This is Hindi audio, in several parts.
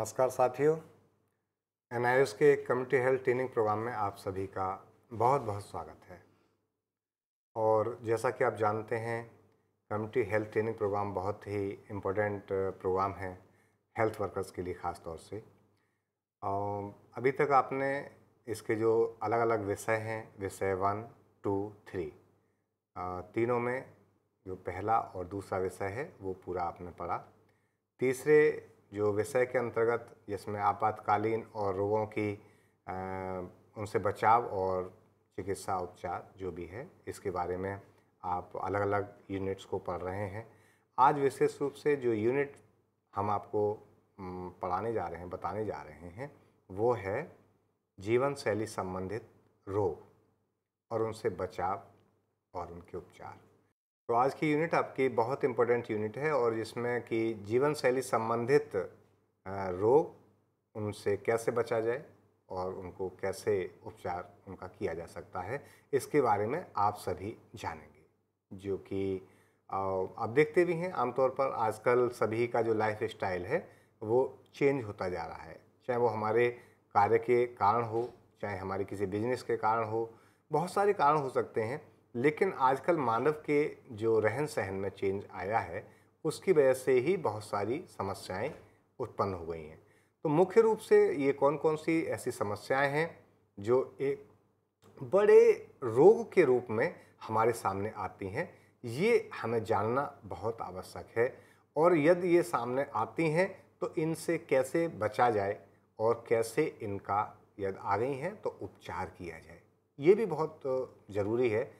नमस्कार साथियों एन के कम्युनिटी हेल्थ ट्रेनिंग प्रोग्राम में आप सभी का बहुत बहुत स्वागत है और जैसा कि आप जानते हैं कम्युनिटी हेल्थ ट्रेनिंग प्रोग्राम बहुत ही इम्पोर्टेंट प्रोग्राम है हेल्थ वर्कर्स के लिए ख़ास तौर से और अभी तक आपने इसके जो अलग अलग विषय हैं विषय वन टू थ्री तीनों में जो पहला और दूसरा विषय है वो पूरा आपने पढ़ा तीसरे जो विषय के अंतर्गत जिसमें आपातकालीन और रोगों की आ, उनसे बचाव और चिकित्सा उपचार जो भी है इसके बारे में आप अलग अलग यूनिट्स को पढ़ रहे हैं आज विशेष रूप से जो यूनिट हम आपको पढ़ाने जा रहे हैं बताने जा रहे हैं वो है जीवन शैली संबंधित रोग और उनसे बचाव और उनके उपचार तो आज की यूनिट आपकी बहुत इम्पोर्टेंट यूनिट है और जिसमें कि जीवन शैली संबंधित रोग उनसे कैसे बचा जाए और उनको कैसे उपचार उनका किया जा सकता है इसके बारे में आप सभी जानेंगे जो कि आप देखते भी हैं आमतौर पर आजकल सभी का जो लाइफ स्टाइल है वो चेंज होता जा रहा है चाहे वो हमारे कार्य के कारण हो चाहे हमारे किसी बिजनेस के कारण हो बहुत सारे कारण हो सकते हैं लेकिन आजकल मानव के जो रहन सहन में चेंज आया है उसकी वजह से ही बहुत सारी समस्याएं उत्पन्न हो गई हैं तो मुख्य रूप से ये कौन कौन सी ऐसी समस्याएं हैं जो एक बड़े रोग के रूप में हमारे सामने आती हैं ये हमें जानना बहुत आवश्यक है और यदि ये सामने आती हैं तो इनसे कैसे बचा जाए और कैसे इनका यदि आ गई हैं तो उपचार किया जाए ये भी बहुत ज़रूरी है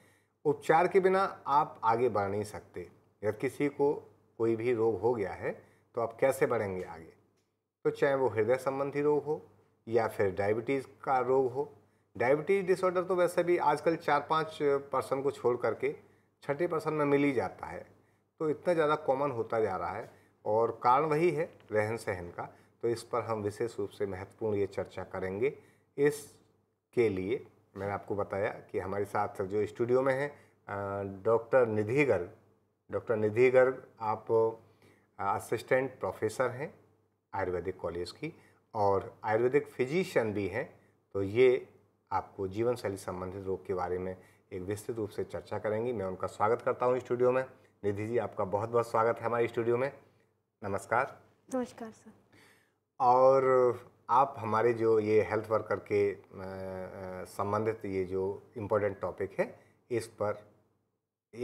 उपचार के बिना आप आगे बढ़ नहीं सकते अगर किसी को कोई भी रोग हो गया है तो आप कैसे बढ़ेंगे आगे तो चाहे वो हृदय संबंधी रोग हो या फिर डायबिटीज़ का रोग हो डायबिटीज़ डिसऑर्डर तो वैसे भी आजकल चार पाँच पर्सन को छोड़ करके छठे परसेंट में मिल ही जाता है तो इतना ज़्यादा कॉमन होता जा रहा है और कारण वही है रहन सहन का तो इस पर हम विशेष रूप से महत्वपूर्ण ये चर्चा करेंगे इस के लिए मैंने आपको बताया कि हमारे साथ जो स्टूडियो में हैं डॉक्टर निधि गर्ग डॉक्टर निधि गर्ग आप असिस्टेंट प्रोफेसर हैं आयुर्वेदिक कॉलेज की और आयुर्वेदिक फिजिशियन भी हैं तो ये आपको जीवन शैली संबंधित रोग के बारे में एक विस्तृत रूप से चर्चा करेंगी मैं उनका स्वागत करता हूँ स्टूडियो में निधि जी आपका बहुत बहुत स्वागत है हमारे स्टूडियो में नमस्कार नमस्कार सर और आप हमारे जो ये हेल्थ वर्कर के संबंधित ये जो इम्पोर्टेंट टॉपिक है इस पर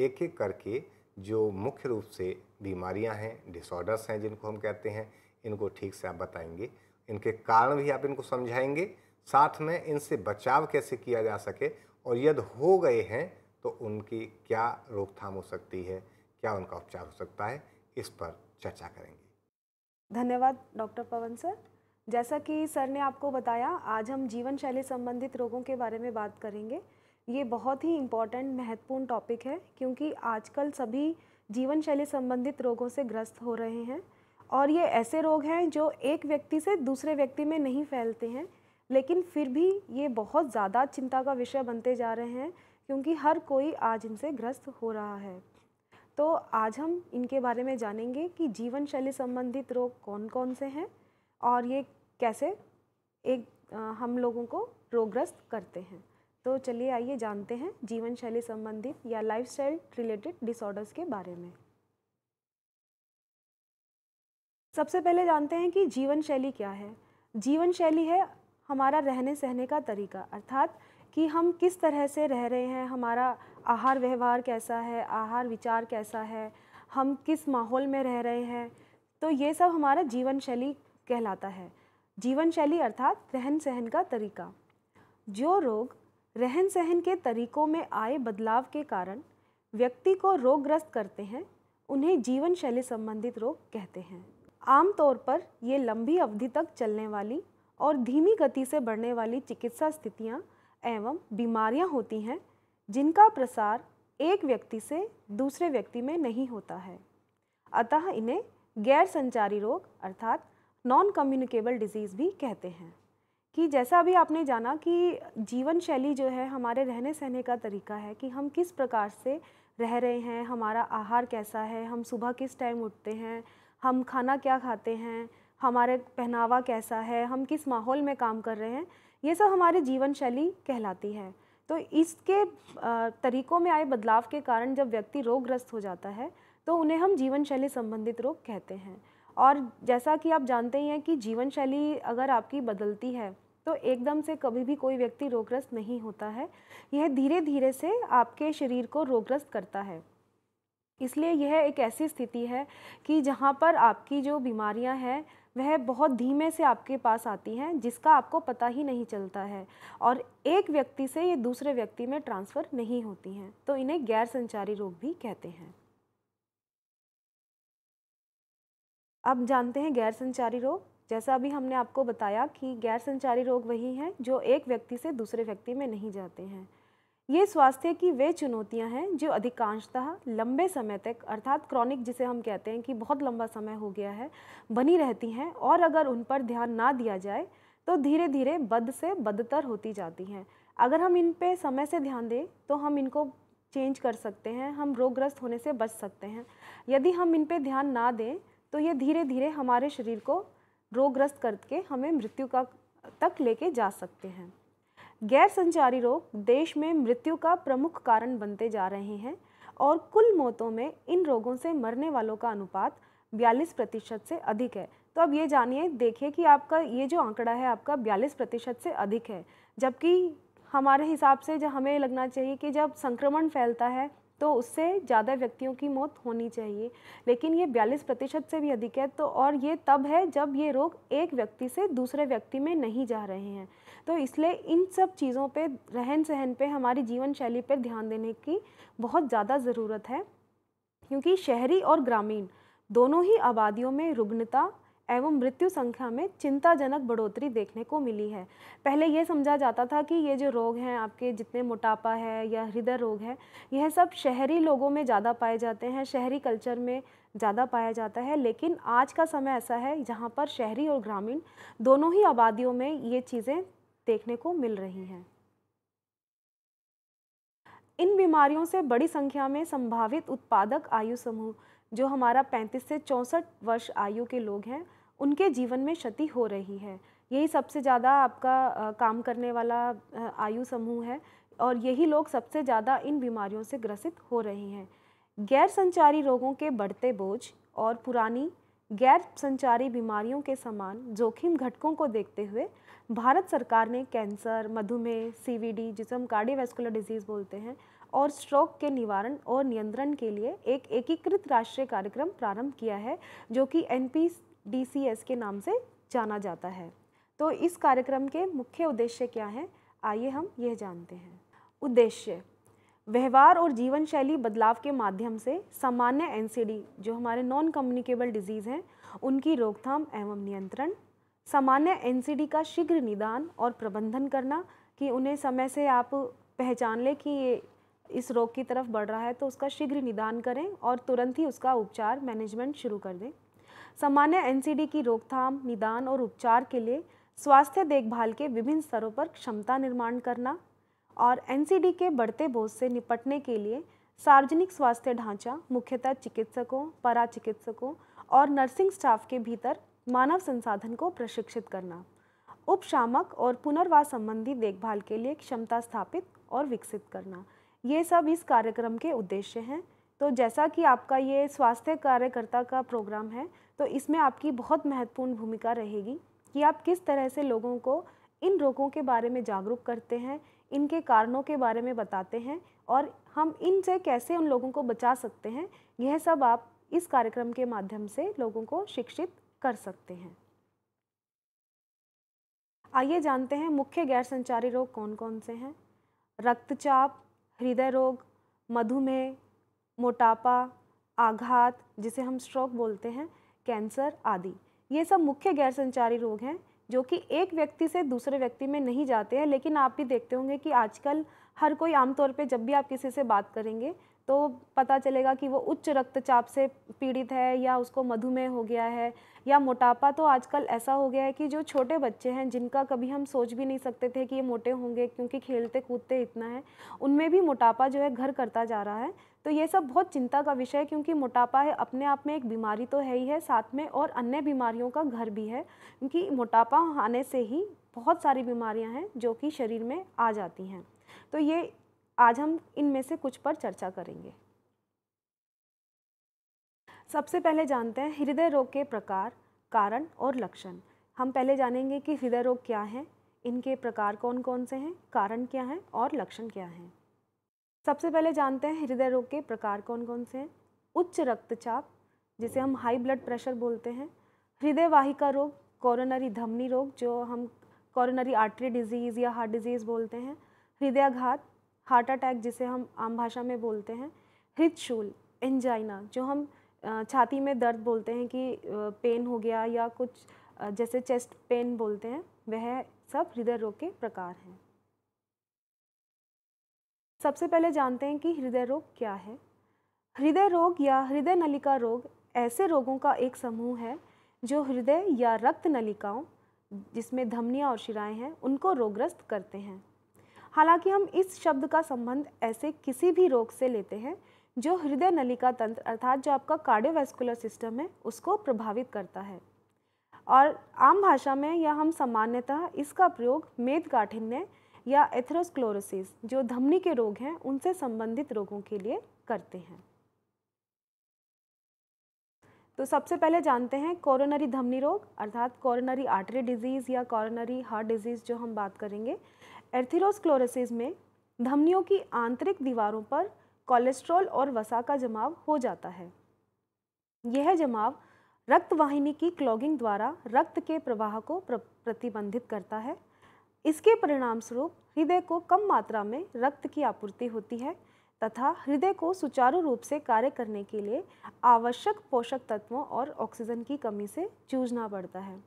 एक एक करके जो मुख्य रूप से बीमारियां हैं डिसऑर्डर्स हैं जिनको हम कहते हैं इनको ठीक से आप बताएंगे इनके कारण भी आप इनको समझाएंगे साथ में इनसे बचाव कैसे किया जा सके और यदि हो गए हैं तो उनकी क्या रोकथाम हो सकती है क्या उनका उपचार हो सकता है इस पर चर्चा करेंगे धन्यवाद डॉक्टर पवन सर जैसा कि सर ने आपको बताया आज हम जीवन शैली संबंधित रोगों के बारे में बात करेंगे ये बहुत ही इम्पॉर्टेंट महत्वपूर्ण टॉपिक है क्योंकि आजकल सभी जीवन शैली संबंधित रोगों से ग्रस्त हो रहे हैं और ये ऐसे रोग हैं जो एक व्यक्ति से दूसरे व्यक्ति में नहीं फैलते हैं लेकिन फिर भी ये बहुत ज़्यादा चिंता का विषय बनते जा रहे हैं क्योंकि हर कोई आज इनसे ग्रस्त हो रहा है तो आज हम इनके बारे में जानेंगे कि जीवन शैली संबंधित रोग कौन कौन से हैं और ये कैसे एक हम लोगों को रोगग्रस्त करते हैं तो चलिए आइए जानते हैं जीवन शैली संबंधित या लाइफ स्टाइल रिलेटेड डिसऑर्डर्स के बारे में सबसे पहले जानते हैं कि जीवन शैली क्या है जीवन शैली है हमारा रहने सहने का तरीका अर्थात कि हम किस तरह से रह रहे हैं हमारा आहार व्यवहार कैसा है आहार विचार कैसा है हम किस माहौल में रह रहे हैं तो ये सब हमारा जीवन शैली कहलाता है जीवन शैली अर्थात रहन सहन का तरीका जो रोग रहन सहन के तरीकों में आए बदलाव के कारण व्यक्ति को रोगग्रस्त करते हैं उन्हें जीवन शैली संबंधित रोग कहते हैं आमतौर पर ये लंबी अवधि तक चलने वाली और धीमी गति से बढ़ने वाली चिकित्सा स्थितियाँ एवं बीमारियाँ होती हैं जिनका प्रसार एक व्यक्ति से दूसरे व्यक्ति में नहीं होता है अतः इन्हें गैर संचारी रोग अर्थात नॉन कम्युनिकेबल डिजीज़ भी कहते हैं कि जैसा अभी आपने जाना कि जीवन शैली जो है हमारे रहने सहने का तरीका है कि हम किस प्रकार से रह रहे हैं हमारा आहार कैसा है हम सुबह किस टाइम उठते हैं हम खाना क्या खाते हैं हमारे पहनावा कैसा है हम किस माहौल में काम कर रहे हैं ये सब हमारी जीवन शैली कहलाती है तो इसके तरीक़ों में आए बदलाव के कारण जब व्यक्ति रोगग्रस्त हो जाता है तो उन्हें हम जीवन शैली संबंधित रोग कहते हैं और जैसा कि आप जानते ही हैं कि जीवन शैली अगर आपकी बदलती है तो एकदम से कभी भी कोई व्यक्ति रोगग्रस्त नहीं होता है यह धीरे धीरे से आपके शरीर को रोगग्रस्त करता है इसलिए यह एक ऐसी स्थिति है कि जहाँ पर आपकी जो बीमारियाँ हैं वह बहुत धीमे से आपके पास आती हैं जिसका आपको पता ही नहीं चलता है और एक व्यक्ति से ये दूसरे व्यक्ति में ट्रांसफ़र नहीं होती हैं तो इन्हें गैर संचारी रोग भी कहते हैं अब जानते हैं गैर संचारी रोग जैसा अभी हमने आपको बताया कि गैर संचारी रोग वही हैं जो एक व्यक्ति से दूसरे व्यक्ति में नहीं जाते हैं ये स्वास्थ्य की वे चुनौतियां हैं जो अधिकांशतः लंबे समय तक अर्थात क्रॉनिक जिसे हम कहते हैं कि बहुत लंबा समय हो गया है बनी रहती हैं और अगर उन पर ध्यान ना दिया जाए तो धीरे धीरे बद से बदतर होती जाती हैं अगर हम इन पर समय से ध्यान दें तो हम इनको चेंज कर सकते हैं हम रोगग्रस्त होने से बच सकते हैं यदि हम इन पर ध्यान ना दें तो ये धीरे धीरे हमारे शरीर को रोगग्रस्त करके हमें मृत्यु का तक लेके जा सकते हैं गैर संचारी रोग देश में मृत्यु का प्रमुख कारण बनते जा रहे हैं और कुल मौतों में इन रोगों से मरने वालों का अनुपात बयालीस प्रतिशत से अधिक है तो अब ये जानिए देखिए कि आपका ये जो आंकड़ा है आपका बयालीस प्रतिशत से अधिक है जबकि हमारे हिसाब से जो हमें लगना चाहिए कि जब संक्रमण फैलता है तो उससे ज़्यादा व्यक्तियों की मौत होनी चाहिए लेकिन ये बयालीस प्रतिशत से भी अधिक है तो और ये तब है जब ये रोग एक व्यक्ति से दूसरे व्यक्ति में नहीं जा रहे हैं तो इसलिए इन सब चीज़ों पे रहन सहन पे हमारी जीवन शैली पर ध्यान देने की बहुत ज़्यादा ज़रूरत है क्योंकि शहरी और ग्रामीण दोनों ही आबादियों में रुग्णता एवं मृत्यु संख्या में चिंताजनक बढ़ोतरी देखने को मिली है पहले ये समझा जाता था कि ये जो रोग हैं आपके जितने मोटापा है या हृदय रोग है यह सब शहरी लोगों में ज़्यादा पाए जाते हैं शहरी कल्चर में ज़्यादा पाया जाता है लेकिन आज का समय ऐसा है जहाँ पर शहरी और ग्रामीण दोनों ही आबादियों में ये चीज़ें देखने को मिल रही हैं इन बीमारियों से बड़ी संख्या में संभावित उत्पादक आयु समूह जो हमारा 35 से चौंसठ वर्ष आयु के लोग हैं उनके जीवन में क्षति हो रही है यही सबसे ज़्यादा आपका काम करने वाला आयु समूह है और यही लोग सबसे ज़्यादा इन बीमारियों से ग्रसित हो रहे हैं गैर संचारी रोगों के बढ़ते बोझ और पुरानी गैर संचारी बीमारियों के समान जोखिम घटकों को देखते हुए भारत सरकार ने कैंसर मधुमेह सीवीडी जिसे हम कार्डियोवैस्कुलर डिजीज़ बोलते हैं और स्ट्रोक के निवारण और नियंत्रण के लिए एक एकीकृत राष्ट्रीय कार्यक्रम प्रारंभ किया है जो कि एन डीसीएस के नाम से जाना जाता है तो इस कार्यक्रम के मुख्य उद्देश्य क्या हैं आइए हम यह जानते हैं उद्देश्य व्यवहार और जीवन शैली बदलाव के माध्यम से सामान्य एनसीडी जो हमारे नॉन कम्युनिकेबल डिजीज़ हैं उनकी रोकथाम एवं नियंत्रण सामान्य एनसीडी का शीघ्र निदान और प्रबंधन करना कि उन्हें समय से आप पहचान लें कि ये इस रोग की तरफ बढ़ रहा है तो उसका शीघ्र निदान करें और तुरंत ही उसका उपचार मैनेजमेंट शुरू कर दें सामान्य एनसीडी की रोकथाम निदान और उपचार के लिए स्वास्थ्य देखभाल के विभिन्न स्तरों पर क्षमता निर्माण करना और एनसीडी के बढ़ते बोझ से निपटने के लिए सार्वजनिक स्वास्थ्य ढांचा मुख्यतः चिकित्सकों परा चिकित्सकों और नर्सिंग स्टाफ के भीतर मानव संसाधन को प्रशिक्षित करना उपशामक और पुनर्वास संबंधी देखभाल के लिए क्षमता स्थापित और विकसित करना ये सब इस कार्यक्रम के उद्देश्य हैं तो जैसा कि आपका ये स्वास्थ्य कार्यकर्ता का प्रोग्राम है तो इसमें आपकी बहुत महत्वपूर्ण भूमिका रहेगी कि आप किस तरह से लोगों को इन रोगों के बारे में जागरूक करते हैं इनके कारणों के बारे में बताते हैं और हम इनसे कैसे उन लोगों को बचा सकते हैं यह सब आप इस कार्यक्रम के माध्यम से लोगों को शिक्षित कर सकते हैं आइए जानते हैं मुख्य गैर संचारी रोग कौन कौन से हैं रक्तचाप हृदय रोग मधुमेह मोटापा आघात जिसे हम स्ट्रोक बोलते हैं कैंसर आदि ये सब मुख्य गैर संचारी रोग हैं जो कि एक व्यक्ति से दूसरे व्यक्ति में नहीं जाते हैं लेकिन आप भी देखते होंगे कि आजकल हर कोई आमतौर पे जब भी आप किसी से बात करेंगे तो पता चलेगा कि वो उच्च रक्तचाप से पीड़ित है या उसको मधुमेह हो गया है या मोटापा तो आजकल ऐसा हो गया है कि जो छोटे बच्चे हैं जिनका कभी हम सोच भी नहीं सकते थे कि ये मोटे होंगे क्योंकि खेलते कूदते इतना है उनमें भी मोटापा जो है घर करता जा रहा है तो ये सब बहुत चिंता का विषय है क्योंकि मोटापा है अपने आप में एक बीमारी तो है ही है साथ में और अन्य बीमारियों का घर भी है क्योंकि मोटापा आने से ही बहुत सारी बीमारियां हैं जो कि शरीर में आ जाती हैं तो ये आज हम इनमें से कुछ पर चर्चा करेंगे सबसे पहले जानते हैं हृदय रोग के प्रकार कारण और लक्षण हम पहले जानेंगे कि हृदय रोग क्या है इनके प्रकार कौन कौन से हैं कारण क्या हैं और लक्षण क्या हैं सबसे पहले जानते हैं हृदय रोग के प्रकार कौन कौन से हैं उच्च रक्तचाप जिसे हम हाई ब्लड प्रेशर बोलते हैं हृदय वाहिका रोग कोरोनरी धमनी रोग जो हम कोरोनरी आर्टरी डिजीज़ या हार्ट डिजीज़ बोलते हैं हृदयाघात हार्ट अटैक जिसे हम आम भाषा में बोलते हैं हृदशूल एंजाइना जो हम छाती में दर्द बोलते हैं कि पेन हो गया या कुछ जैसे चेस्ट पेन बोलते हैं वह सब हृदय रोग के प्रकार हैं सबसे पहले जानते हैं कि हृदय रोग क्या है हृदय रोग या हृदय नलिका रोग ऐसे रोगों का एक समूह है जो हृदय या रक्त नलिकाओं जिसमें धमनियाँ और शिराएं हैं उनको रोगग्रस्त करते हैं हालांकि हम इस शब्द का संबंध ऐसे किसी भी रोग से लेते हैं जो हृदय नलिका तंत्र अर्थात जो आपका कार्डियोवैस्कुलर सिस्टम है उसको प्रभावित करता है और आम भाषा में या हम सामान्यतः इसका प्रयोग मेद काठिन्य या एथरोस्क्लोरोसिस जो धमनी के रोग हैं उनसे संबंधित रोगों के लिए करते हैं तो सबसे पहले जानते हैं कोरोनरी धमनी रोग अर्थात कोरोनरी आर्टरी डिजीज़ या कोरोनरी हार्ट डिजीज़ जो हम बात करेंगे एर्थेरोस्क्लोरोसिस में धमनियों की आंतरिक दीवारों पर कोलेस्ट्रॉल और वसा का जमाव हो जाता है यह जमाव रक्त वाहिनी की क्लॉगिंग द्वारा रक्त के प्रवाह को प्रतिबंधित करता है इसके परिणाम स्वरूप हृदय को कम मात्रा में रक्त की आपूर्ति होती है तथा हृदय को सुचारू रूप से कार्य करने के लिए आवश्यक पोषक तत्वों और ऑक्सीजन की कमी से जूझना पड़ता है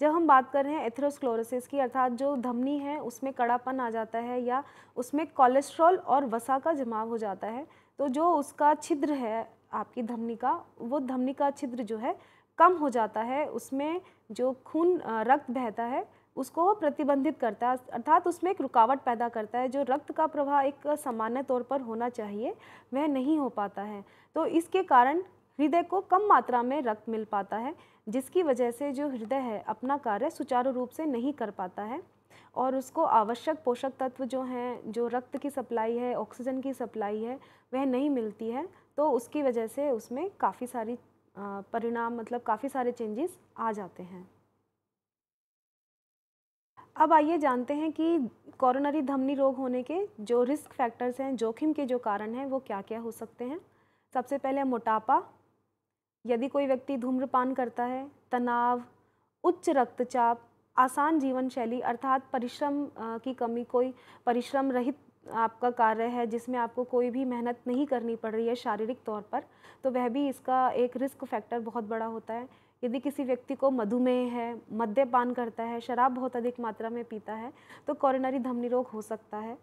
जब हम बात कर रहे हैं एथरोस्क्लोरोसिस की अर्थात जो धमनी है उसमें कड़ापन आ जाता है या उसमें कोलेस्ट्रॉल और वसा का जमाव हो जाता है तो जो उसका छिद्र है आपकी धमनी का वो धमनी का छिद्र जो है कम हो जाता है उसमें जो खून रक्त बहता है उसको प्रतिबंधित करता है अर्थात उसमें एक रुकावट पैदा करता है जो रक्त का प्रवाह एक सामान्य तौर पर होना चाहिए वह नहीं हो पाता है तो इसके कारण हृदय को कम मात्रा में रक्त मिल पाता है जिसकी वजह से जो हृदय है अपना कार्य सुचारू रूप से नहीं कर पाता है और उसको आवश्यक पोषक तत्व जो हैं जो रक्त की सप्लाई है ऑक्सीजन की सप्लाई है वह नहीं मिलती है तो उसकी वजह से उसमें काफ़ी सारी परिणाम मतलब काफ़ी सारे चेंजेस आ जाते हैं अब आइए जानते हैं कि कोरोनरी धमनी रोग होने के जो रिस्क फैक्टर्स हैं जोखिम के जो कारण हैं वो क्या क्या हो सकते हैं सबसे पहले मोटापा यदि कोई व्यक्ति धूम्रपान करता है तनाव उच्च रक्तचाप आसान जीवन शैली अर्थात परिश्रम की कमी कोई परिश्रम रहित आपका कार्य है जिसमें आपको कोई भी मेहनत नहीं करनी पड़ रही है शारीरिक तौर पर तो वह भी इसका एक रिस्क फैक्टर बहुत बड़ा होता है यदि किसी व्यक्ति को मधुमेह है मद्यपान करता है शराब बहुत अधिक मात्रा में पीता है तो कोरोनरी धमनी रोग हो सकता है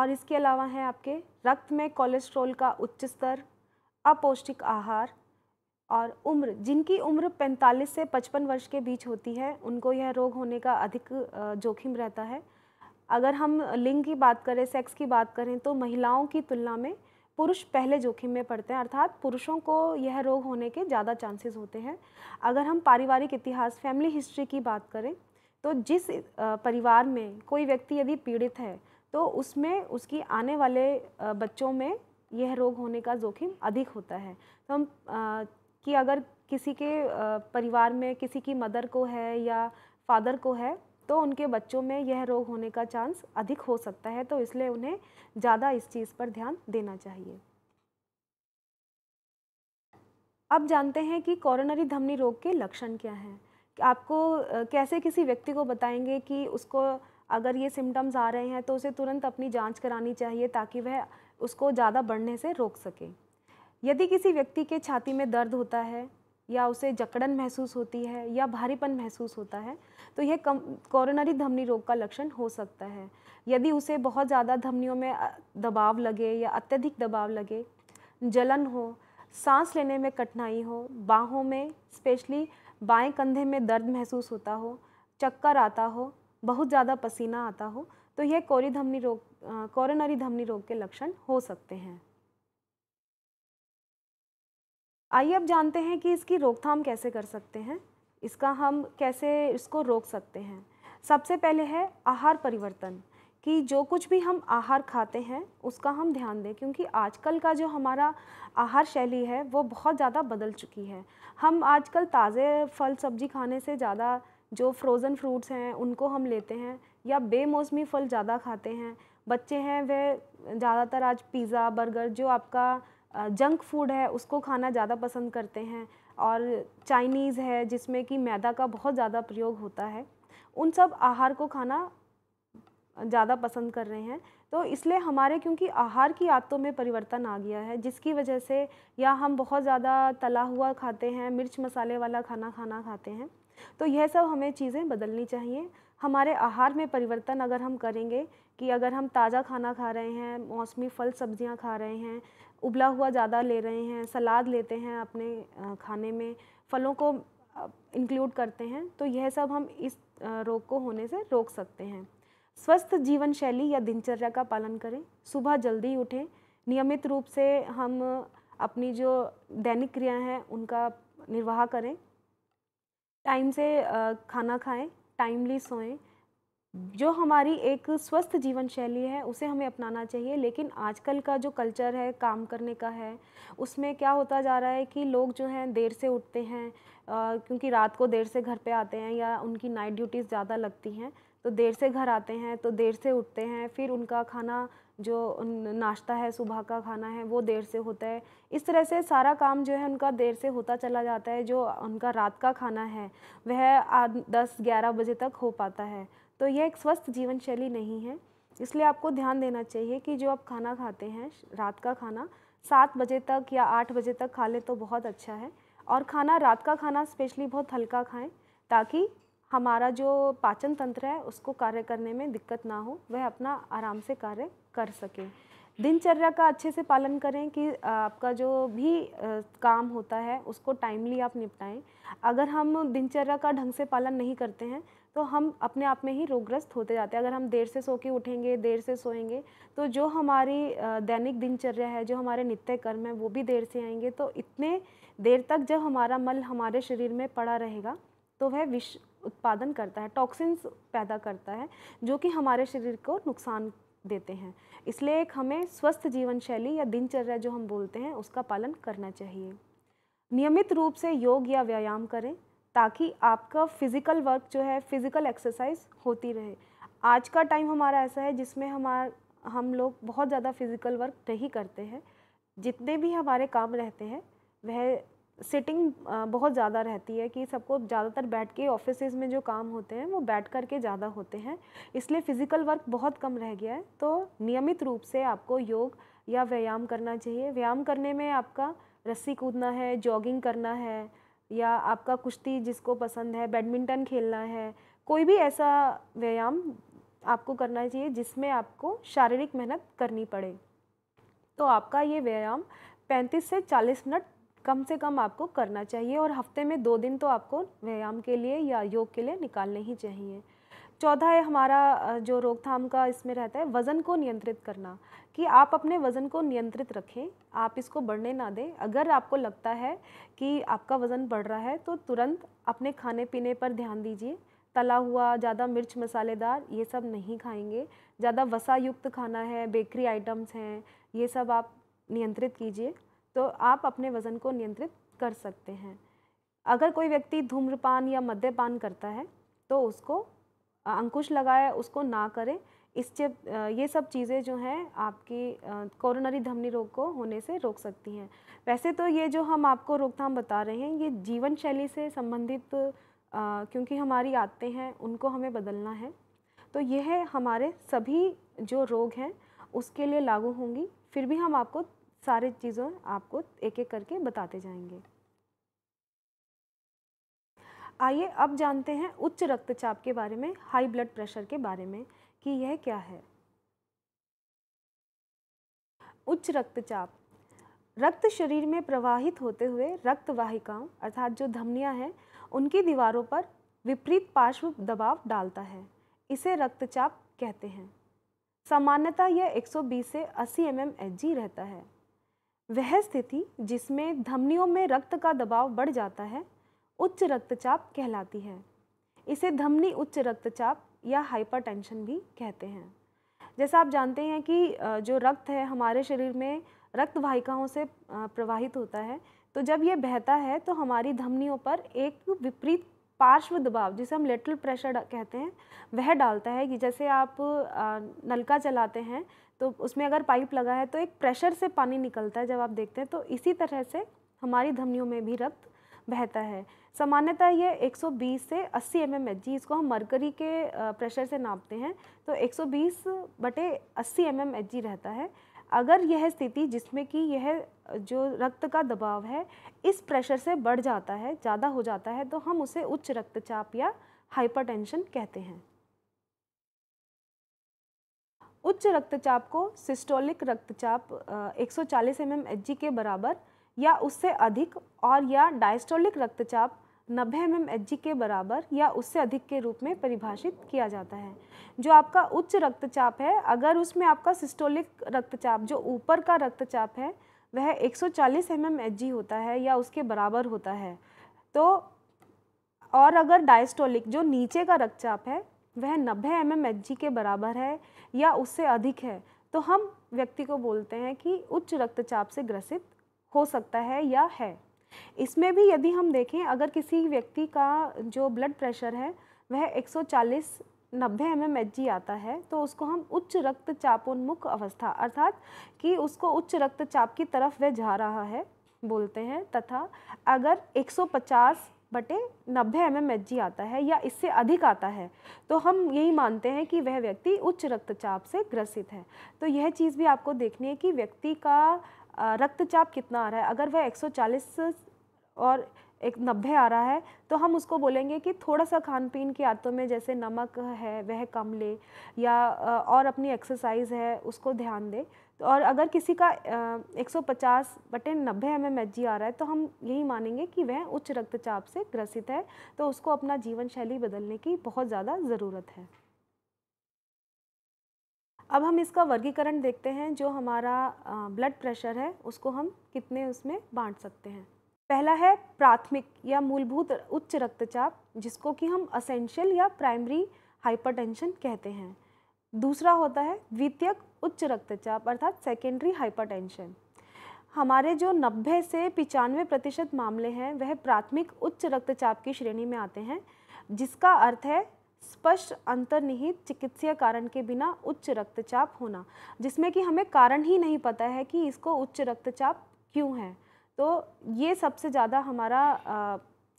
और इसके अलावा है आपके रक्त में कोलेस्ट्रॉल का उच्च स्तर अपौष्टिक आहार और उम्र जिनकी उम्र 45 से 55 वर्ष के बीच होती है उनको यह रोग होने का अधिक जोखिम रहता है अगर हम लिंग की बात करें सेक्स की बात करें तो महिलाओं की तुलना में पुरुष पहले जोखिम में पड़ते हैं अर्थात पुरुषों को यह रोग होने के ज़्यादा चांसेस होते हैं अगर हम पारिवारिक इतिहास फैमिली हिस्ट्री की बात करें तो जिस परिवार में कोई व्यक्ति यदि पीड़ित है तो उसमें उसकी आने वाले बच्चों में यह रोग होने का जोखिम अधिक होता है तो हम कि अगर किसी के परिवार में किसी की मदर को है या फादर को है तो उनके बच्चों में यह रोग होने का चांस अधिक हो सकता है तो इसलिए उन्हें ज़्यादा इस चीज़ पर ध्यान देना चाहिए अब जानते हैं कि कोरोनरी धमनी रोग के लक्षण क्या हैं आपको कैसे किसी व्यक्ति को बताएंगे कि उसको अगर ये सिम्टम्स आ रहे हैं तो उसे तुरंत अपनी जांच करानी चाहिए ताकि वह उसको ज़्यादा बढ़ने से रोक सके यदि किसी व्यक्ति के छाती में दर्द होता है या उसे जकड़न महसूस होती है या भारीपन महसूस होता है तो यह कम कोरोनरी धमनी रोग का लक्षण हो सकता है यदि उसे बहुत ज़्यादा धमनियों में दबाव लगे या अत्यधिक दबाव लगे जलन हो सांस लेने में कठिनाई हो बाहों में स्पेशली बाएं कंधे में दर्द महसूस होता हो चक्कर आता हो बहुत ज़्यादा पसीना आता हो तो यह कोरी धमनी रोग कोरोनरी धमनी रोग के लक्षण हो सकते हैं आइए अब जानते हैं कि इसकी रोकथाम कैसे कर सकते हैं इसका हम कैसे इसको रोक सकते हैं सबसे पहले है आहार परिवर्तन कि जो कुछ भी हम आहार खाते हैं उसका हम ध्यान दें क्योंकि आजकल का जो हमारा आहार शैली है वो बहुत ज़्यादा बदल चुकी है हम आजकल ताज़े फल सब्जी खाने से ज़्यादा जो फ्रोज़न फ्रूट्स हैं उनको हम लेते हैं या बेमौसमी फल ज़्यादा खाते हैं बच्चे हैं वे ज़्यादातर आज पिज़्ज़ा बर्गर जो आपका जंक फूड है उसको खाना ज़्यादा पसंद करते हैं और चाइनीज़ है जिसमें कि मैदा का बहुत ज़्यादा प्रयोग होता है उन सब आहार को खाना ज़्यादा पसंद कर रहे हैं तो इसलिए हमारे क्योंकि आहार की आदतों में परिवर्तन आ गया है जिसकी वजह से या हम बहुत ज़्यादा तला हुआ खाते हैं मिर्च मसाले वाला खाना खाना खाते हैं तो यह सब हमें चीज़ें बदलनी चाहिए हमारे आहार में परिवर्तन अगर हम करेंगे कि अगर हम ताज़ा खाना खा रहे हैं मौसमी फल सब्जियां खा रहे हैं उबला हुआ ज़्यादा ले रहे हैं सलाद लेते हैं अपने खाने में फलों को इंक्लूड करते हैं तो यह सब हम इस रोग को होने से रोक सकते हैं स्वस्थ जीवन शैली या दिनचर्या का पालन करें सुबह जल्दी उठें नियमित रूप से हम अपनी जो दैनिक क्रियाएं हैं उनका निर्वाह करें टाइम से खाना खाएं टाइमली सोएं जो हमारी एक स्वस्थ जीवन शैली है उसे हमें अपनाना चाहिए लेकिन आजकल का जो कल्चर है काम करने का है उसमें क्या होता जा रहा है कि लोग जो हैं देर से उठते हैं आ, क्योंकि रात को देर से घर पे आते हैं या उनकी नाइट ड्यूटीज़ ज़्यादा लगती हैं तो देर से घर आते हैं तो देर से उठते हैं फिर उनका खाना जो नाश्ता है सुबह का खाना है वो देर से होता है इस तरह से सारा काम जो है उनका देर से होता चला जाता है जो उनका रात का खाना है वह आठ दस ग्यारह बजे तक हो पाता है तो यह एक स्वस्थ जीवन शैली नहीं है इसलिए आपको ध्यान देना चाहिए कि जो आप खाना खाते हैं रात का खाना सात बजे तक या आठ बजे तक खा लें तो बहुत अच्छा है और खाना रात का खाना स्पेशली बहुत हल्का खाएं ताकि हमारा जो पाचन तंत्र है उसको कार्य करने में दिक्कत ना हो वह अपना आराम से कार्य कर सकें दिनचर्या का अच्छे से पालन करें कि आपका जो भी काम होता है उसको टाइमली आप निपटाएं अगर हम दिनचर्या का ढंग से पालन नहीं करते हैं तो हम अपने आप में ही रोगग्रस्त होते जाते हैं अगर हम देर से सो के उठेंगे देर से सोएंगे तो जो हमारी दैनिक दिनचर्या है जो हमारे नित्य कर्म है वो भी देर से आएंगे तो इतने देर तक जब हमारा मल हमारे शरीर में पड़ा रहेगा तो वह विष उत्पादन करता है टॉक्सिन्स पैदा करता है जो कि हमारे शरीर को नुकसान देते हैं इसलिए एक हमें स्वस्थ जीवन शैली या दिनचर्या जो हम बोलते हैं उसका पालन करना चाहिए नियमित रूप से योग या व्यायाम करें ताकि आपका फ़िज़िकल वर्क जो है फ़िज़िकल एक्सरसाइज होती रहे आज का टाइम हमारा ऐसा है जिसमें हमार हम लोग बहुत ज़्यादा फ़िज़िकल वर्क नहीं करते हैं जितने भी हमारे काम रहते हैं वह सिटिंग बहुत ज़्यादा रहती है कि सबको ज़्यादातर बैठ के ऑफिस में जो काम होते हैं वो बैठ कर के ज़्यादा होते हैं इसलिए फ़िज़िकल वर्क बहुत कम रह गया है तो नियमित रूप से आपको योग या व्यायाम करना चाहिए व्यायाम करने में आपका रस्सी कूदना है जॉगिंग करना है या आपका कुश्ती जिसको पसंद है बैडमिंटन खेलना है कोई भी ऐसा व्यायाम आपको करना चाहिए जिसमें आपको शारीरिक मेहनत करनी पड़े तो आपका ये व्यायाम 35 से 40 मिनट कम से कम आपको करना चाहिए और हफ्ते में दो दिन तो आपको व्यायाम के लिए या योग के लिए निकालने ही चाहिए चौथा है हमारा जो रोकथाम का इसमें रहता है वज़न को नियंत्रित करना कि आप अपने वज़न को नियंत्रित रखें आप इसको बढ़ने ना दें अगर आपको लगता है कि आपका वज़न बढ़ रहा है तो तुरंत अपने खाने पीने पर ध्यान दीजिए तला हुआ ज़्यादा मिर्च मसालेदार ये सब नहीं खाएंगे ज़्यादा वसा युक्त खाना है बेकरी आइटम्स हैं ये सब आप नियंत्रित कीजिए तो आप अपने वज़न को नियंत्रित कर सकते हैं अगर कोई व्यक्ति धूम्रपान या मद्यपान करता है तो उसको अंकुश लगाए उसको ना करें इससे ये सब चीज़ें जो हैं आपकी कोरोनरी धमनी रोग को होने से रोक सकती हैं वैसे तो ये जो हम आपको रोकथाम बता रहे हैं ये जीवन शैली से संबंधित क्योंकि हमारी आदतें हैं उनको हमें बदलना है तो यह हमारे सभी जो रोग हैं उसके लिए लागू होंगी फिर भी हम आपको सारी चीज़ों आपको एक एक करके बताते जाएंगे आइए अब जानते हैं उच्च रक्तचाप के बारे में हाई ब्लड प्रेशर के बारे में कि यह क्या है उच्च रक्तचाप रक्त शरीर में प्रवाहित होते हुए रक्त वाहिकाओं अर्थात जो धमनियां हैं उनकी दीवारों पर विपरीत पार्श्व दबाव डालता है इसे रक्तचाप कहते हैं सामान्यतः यह 120 से 80 एम एम रहता है वह स्थिति जिसमें धमनियों में रक्त का दबाव बढ़ जाता है उच्च रक्तचाप कहलाती है इसे धमनी उच्च रक्तचाप या हाइपरटेंशन भी कहते हैं जैसा आप जानते हैं कि जो रक्त है हमारे शरीर में रक्त वाहिकाओं से प्रवाहित होता है तो जब ये बहता है तो हमारी धमनियों पर एक विपरीत पार्श्व दबाव जिसे हम लेटरल प्रेशर कहते हैं वह डालता है कि जैसे आप नलका चलाते हैं तो उसमें अगर पाइप लगा है तो एक प्रेशर से पानी निकलता है जब आप देखते हैं तो इसी तरह से हमारी धमनियों में भी रक्त बहता है सामान्यतः ये 120 से 80 एम mm इसको हम मरकरी के प्रेशर से नापते हैं तो 120 बटे 80 एम जी रहता है अगर यह स्थिति जिसमें कि यह जो रक्त का दबाव है इस प्रेशर से बढ़ जाता है ज़्यादा हो जाता है तो हम उसे उच्च रक्तचाप या हाइपरटेंशन कहते हैं उच्च रक्तचाप को सिस्टोलिक रक्तचाप 140 सौ mm के बराबर या उससे अधिक और या डायस्टोलिक रक्तचाप नब्बे एम एम एच जी के बराबर या उससे अधिक के रूप में परिभाषित किया जाता है जो आपका उच्च रक्तचाप है अगर उसमें आपका सिस्टोलिक रक्तचाप जो ऊपर का रक्तचाप है वह 140 एम एम एच जी होता है या उसके बराबर होता है तो और अगर डायस्टोलिक जो नीचे का रक्तचाप है वह नब्बे एम एम एच जी के बराबर है या उससे अधिक है तो हम व्यक्ति को बोलते हैं कि उच्च रक्तचाप से ग्रसित हो सकता है या है इसमें भी यदि हम देखें अगर किसी व्यक्ति का जो ब्लड प्रेशर है वह 140 नब्बे एम एम एच जी आता है तो उसको हम उच्च रक्तचापोन्मुख अवस्था अर्थात कि उसको उच्च रक्तचाप की तरफ वह जा रहा है बोलते हैं तथा अगर 150 बटे नब्बे एम एम एच जी आता है या इससे अधिक आता है तो हम यही मानते हैं कि वह व्यक्ति उच्च रक्तचाप से ग्रसित है तो यह चीज़ भी आपको देखनी है कि व्यक्ति का रक्तचाप कितना आ रहा है अगर वह 140 और एक नब्बे आ रहा है तो हम उसको बोलेंगे कि थोड़ा सा खान पीन की आदतों में जैसे नमक है वह कम ले या और अपनी एक्सरसाइज है उसको ध्यान दे तो और अगर किसी का 150 बटे नब्बे एम एम एच जी आ रहा है तो हम यही मानेंगे कि वह उच्च रक्तचाप से ग्रसित है तो उसको अपना जीवन शैली बदलने की बहुत ज़्यादा ज़रूरत है अब हम इसका वर्गीकरण देखते हैं जो हमारा ब्लड प्रेशर है उसको हम कितने उसमें बांट सकते हैं पहला है प्राथमिक या मूलभूत उच्च रक्तचाप जिसको कि हम असेंशियल या प्राइमरी हाइपरटेंशन कहते हैं दूसरा होता है द्वितीयक उच्च रक्तचाप अर्थात सेकेंडरी हाइपरटेंशन हमारे जो 90 से पिचानवे प्रतिशत मामले हैं वह प्राथमिक उच्च रक्तचाप की श्रेणी में आते हैं जिसका अर्थ है स्पष्ट अंतर्निहित चिकित्सीय कारण के बिना उच्च रक्तचाप होना जिसमें कि हमें कारण ही नहीं पता है कि इसको उच्च रक्तचाप क्यों है तो ये सबसे ज़्यादा हमारा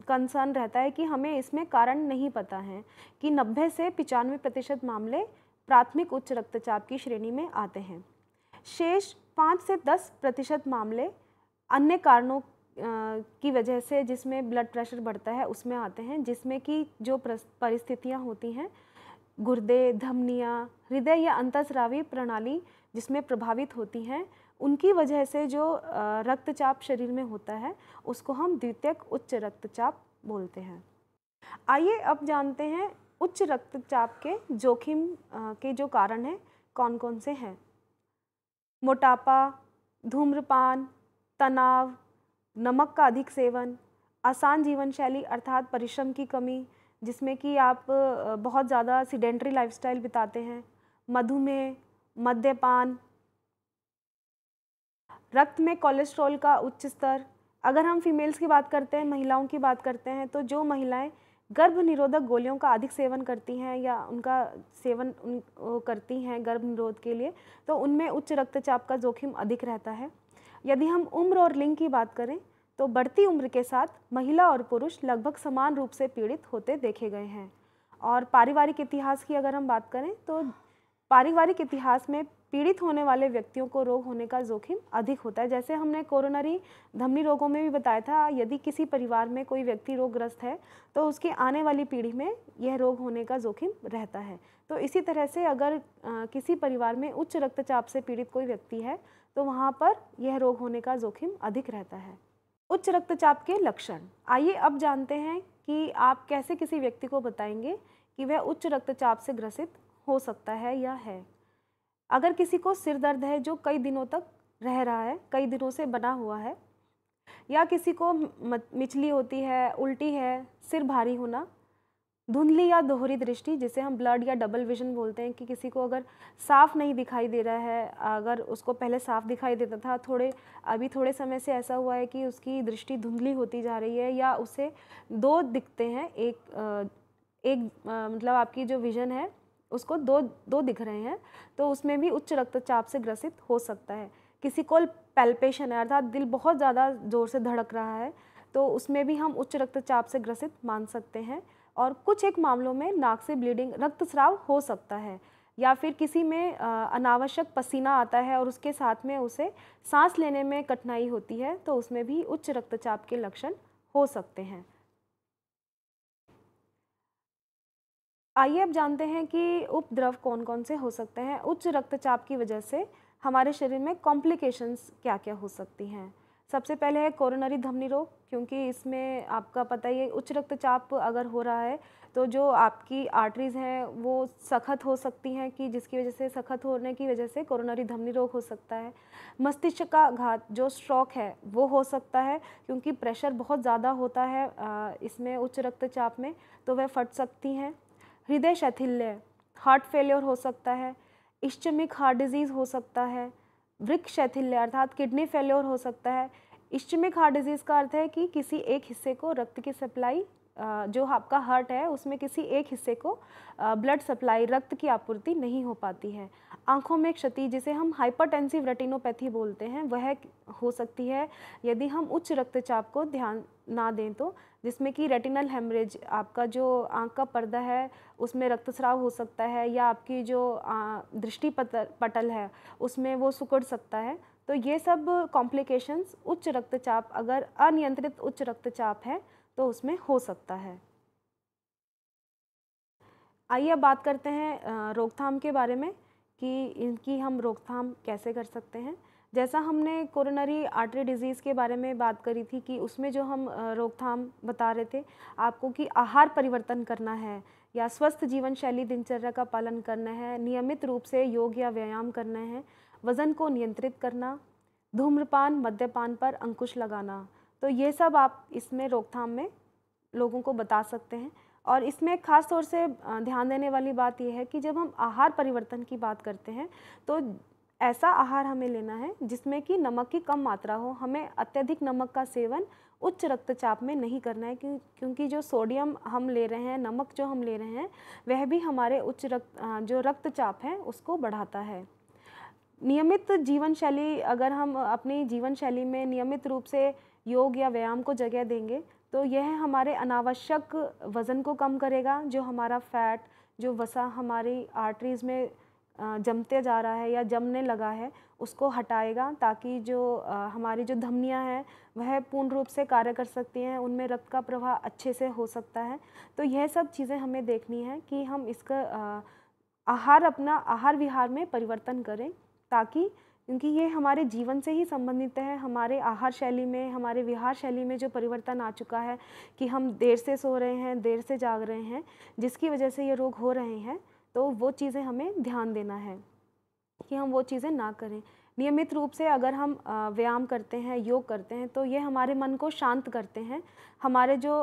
कंसर्न रहता है कि हमें इसमें कारण नहीं पता है कि 90 से पचानवे प्रतिशत मामले प्राथमिक उच्च रक्तचाप की श्रेणी में आते हैं शेष पाँच से दस प्रतिशत मामले अन्य कारणों की वजह से जिसमें ब्लड प्रेशर बढ़ता है उसमें आते हैं जिसमें कि जो परिस्थितियाँ होती हैं गुर्दे धमनियाँ हृदय या अंतस्रावी प्रणाली जिसमें प्रभावित होती हैं उनकी वजह से जो रक्तचाप शरीर में होता है उसको हम द्वितीयक उच्च रक्तचाप बोलते हैं आइए अब जानते हैं उच्च रक्तचाप के जोखिम के जो कारण हैं कौन कौन से हैं मोटापा धूम्रपान तनाव नमक का अधिक सेवन आसान जीवन शैली अर्थात परिश्रम की कमी जिसमें कि आप बहुत ज़्यादा सीडेंट्री लाइफस्टाइल बिताते हैं मधुमेह मद्यपान रक्त में कोलेस्ट्रॉल का उच्च स्तर अगर हम फीमेल्स की बात करते हैं महिलाओं की बात करते हैं तो जो महिलाएं गर्भ निरोधक गोलियों का अधिक सेवन करती हैं या उनका सेवन उन करती हैं गर्भ निरोध के लिए तो उनमें उच्च रक्तचाप का जोखिम अधिक रहता है यदि हम उम्र और लिंग की बात करें तो बढ़ती उम्र के साथ महिला और पुरुष लगभग समान रूप से पीड़ित होते देखे गए हैं और पारिवारिक इतिहास की अगर हम बात करें तो पारिवारिक इतिहास में पीड़ित होने वाले व्यक्तियों को रोग होने का जोखिम अधिक होता है जैसे हमने कोरोनरी धमनी रोगों में भी बताया था यदि किसी परिवार में कोई व्यक्ति रोगग्रस्त है तो उसकी आने वाली पीढ़ी में यह रोग होने का जोखिम रहता है तो इसी तरह से अगर किसी परिवार में उच्च रक्तचाप से पीड़ित कोई व्यक्ति है तो वहाँ पर यह रोग होने का जोखिम अधिक रहता है उच्च रक्तचाप के लक्षण आइए अब जानते हैं कि आप कैसे किसी व्यक्ति को बताएंगे कि वह उच्च रक्तचाप से ग्रसित हो सकता है या है अगर किसी को सिर दर्द है जो कई दिनों तक रह रहा है कई दिनों से बना हुआ है या किसी को मिचली होती है उल्टी है सिर भारी होना धुंधली या दोहरी दृष्टि जिसे हम ब्लड या डबल विजन बोलते हैं कि किसी को अगर साफ़ नहीं दिखाई दे रहा है अगर उसको पहले साफ़ दिखाई देता था थोड़े अभी थोड़े समय से ऐसा हुआ है कि उसकी दृष्टि धुंधली होती जा रही है या उसे दो दिखते हैं एक एक मतलब आपकी जो विज़न है उसको दो दो दिख रहे हैं तो उसमें भी उच्च रक्तचाप से ग्रसित हो सकता है किसी को पैल्पेशन है अर्थात दिल बहुत ज़्यादा ज़ोर से धड़क रहा है तो उसमें भी हम उच्च रक्तचाप से ग्रसित मान सकते हैं और कुछ एक मामलों में नाक से ब्लीडिंग रक्तस्राव हो सकता है या फिर किसी में अनावश्यक पसीना आता है और उसके साथ में उसे सांस लेने में कठिनाई होती है तो उसमें भी उच्च रक्तचाप के लक्षण हो सकते हैं आइए अब जानते हैं कि उपद्रव कौन कौन से हो सकते हैं उच्च रक्तचाप की वजह से हमारे शरीर में कॉम्प्लिकेशंस क्या क्या हो सकती हैं सबसे पहले है कोरोनरी धमनी रोग क्योंकि इसमें आपका पता ही है उच्च रक्तचाप अगर हो रहा है तो जो आपकी आर्टरीज़ हैं वो सख्त हो सकती हैं कि जिसकी वजह से सख्त होने की वजह से कोरोनरी धमनी रोग हो सकता है मस्तिष्क का घात जो स्ट्रोक है वो हो सकता है क्योंकि प्रेशर बहुत ज़्यादा होता है इसमें उच्च रक्तचाप में तो वह फट सकती हैं हृदय शैथिल्य हार्ट फेलियर हो सकता है इश्चमिक हार्ट डिजीज़ हो सकता है वृक्ष शैथिल्य अर्थात किडनी फेल्योर हो सकता है इश्चमिक हार्ट डिजीज़ का अर्थ है कि किसी एक हिस्से को रक्त की सप्लाई जो आपका हार्ट है उसमें किसी एक हिस्से को ब्लड सप्लाई रक्त की आपूर्ति नहीं हो पाती है आँखों में क्षति जिसे हम हाइपरटेंसिव रेटिनोपैथी बोलते हैं वह हो सकती है यदि हम उच्च रक्तचाप को ध्यान ना दें तो जिसमें कि रेटिनल हेमरेज आपका जो आँख का पर्दा है उसमें रक्तस्राव हो सकता है या आपकी जो दृष्टि पटल है उसमें वो सुकड़ सकता है तो ये सब कॉम्प्लिकेशंस उच्च रक्तचाप अगर अनियंत्रित उच्च रक्तचाप है तो उसमें हो सकता है आइए अब बात करते हैं रोकथाम के बारे में कि इनकी हम रोकथाम कैसे कर सकते हैं जैसा हमने कोरोनरी आर्टरी डिजीज़ के बारे में बात करी थी कि उसमें जो हम रोकथाम बता रहे थे आपको कि आहार परिवर्तन करना है या स्वस्थ जीवन शैली दिनचर्या का पालन करना है नियमित रूप से योग या व्यायाम करना है वज़न को नियंत्रित करना धूम्रपान मद्यपान पर अंकुश लगाना तो ये सब आप इसमें रोकथाम में लोगों को बता सकते हैं और इसमें खास तौर से ध्यान देने वाली बात यह है कि जब हम आहार परिवर्तन की बात करते हैं तो ऐसा आहार हमें लेना है जिसमें कि नमक की कम मात्रा हो हमें अत्यधिक नमक का सेवन उच्च रक्तचाप में नहीं करना है क्योंकि जो सोडियम हम ले रहे हैं नमक जो हम ले रहे हैं वह भी हमारे उच्च रक्त जो रक्तचाप है उसको बढ़ाता है नियमित जीवन शैली अगर हम अपनी जीवन शैली में नियमित रूप से योग या व्यायाम को जगह देंगे तो यह हमारे अनावश्यक वज़न को कम करेगा जो हमारा फैट जो वसा हमारी आर्टरीज़ में जमते जा रहा है या जमने लगा है उसको हटाएगा ताकि जो हमारी जो धमनियाँ हैं वह पूर्ण रूप से कार्य कर सकती हैं उनमें रक्त का प्रवाह अच्छे से हो सकता है तो यह सब चीज़ें हमें देखनी है कि हम इसका आहार अपना आहार विहार में परिवर्तन करें ताकि क्योंकि ये हमारे जीवन से ही संबंधित है हमारे आहार शैली में हमारे विहार शैली में जो परिवर्तन आ चुका है कि हम देर से सो रहे हैं देर से जाग रहे हैं जिसकी वजह से ये रोग हो रहे हैं तो वो चीज़ें हमें ध्यान देना है कि हम वो चीज़ें ना करें नियमित रूप से अगर हम व्यायाम करते हैं योग करते हैं तो ये हमारे मन को शांत करते हैं हमारे जो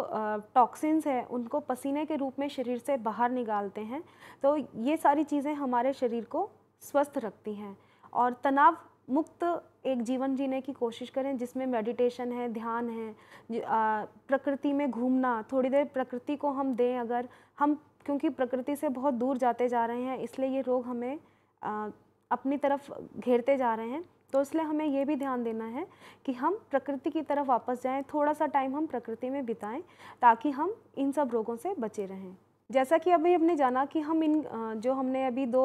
टॉक्सिन्स हैं उनको पसीने के रूप में शरीर से बाहर निकालते हैं तो ये सारी चीज़ें हमारे शरीर को स्वस्थ रखती हैं और तनाव मुक्त एक जीवन जीने की कोशिश करें जिसमें मेडिटेशन है ध्यान है प्रकृति में घूमना थोड़ी देर प्रकृति को हम दें अगर हम क्योंकि प्रकृति से बहुत दूर जाते जा रहे हैं इसलिए ये रोग हमें आ, अपनी तरफ घेरते जा रहे हैं तो इसलिए हमें ये भी ध्यान देना है कि हम प्रकृति की तरफ वापस जाएं थोड़ा सा टाइम हम प्रकृति में बिताएं ताकि हम इन सब रोगों से बचे रहें जैसा कि अभी हमने जाना कि हम इन जो हमने अभी दो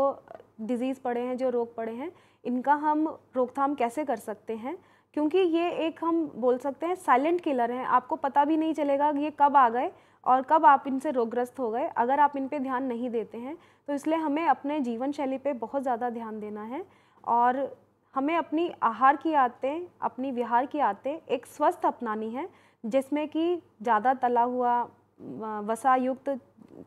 डिज़ीज़ पड़े हैं जो रोग पड़े हैं इनका हम रोकथाम कैसे कर सकते हैं क्योंकि ये एक हम बोल सकते हैं साइलेंट किलर हैं आपको पता भी नहीं चलेगा ये कब आ गए और कब आप इनसे रोगग्रस्त हो गए अगर आप इन पर ध्यान नहीं देते हैं तो इसलिए हमें अपने जीवन शैली पर बहुत ज़्यादा ध्यान देना है और हमें अपनी आहार की आदतें अपनी विहार की आदतें एक स्वस्थ अपनानी है जिसमें कि ज़्यादा तला हुआ वसा युक्त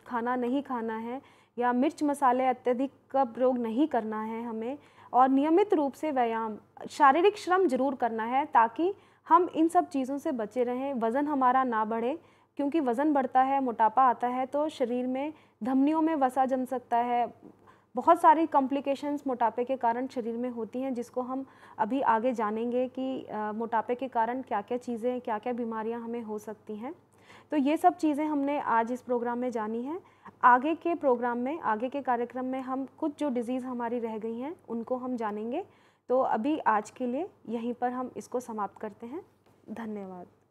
खाना नहीं खाना है या मिर्च मसाले अत्यधिक का प्रयोग नहीं करना है हमें और नियमित रूप से व्यायाम शारीरिक श्रम जरूर करना है ताकि हम इन सब चीज़ों से बचे रहें वज़न हमारा ना बढ़े क्योंकि वज़न बढ़ता है मोटापा आता है तो शरीर में धमनियों में वसा जम सकता है बहुत सारी कॉम्प्लिकेशंस मोटापे के कारण शरीर में होती हैं जिसको हम अभी आगे जानेंगे कि मोटापे के कारण क्या क्या चीज़ें क्या क्या बीमारियां हमें हो सकती हैं तो ये सब चीज़ें हमने आज इस प्रोग्राम में जानी हैं आगे के प्रोग्राम में आगे के कार्यक्रम में हम कुछ जो डिज़ीज़ हमारी रह गई हैं उनको हम जानेंगे तो अभी आज के लिए यहीं पर हम इसको समाप्त करते हैं धन्यवाद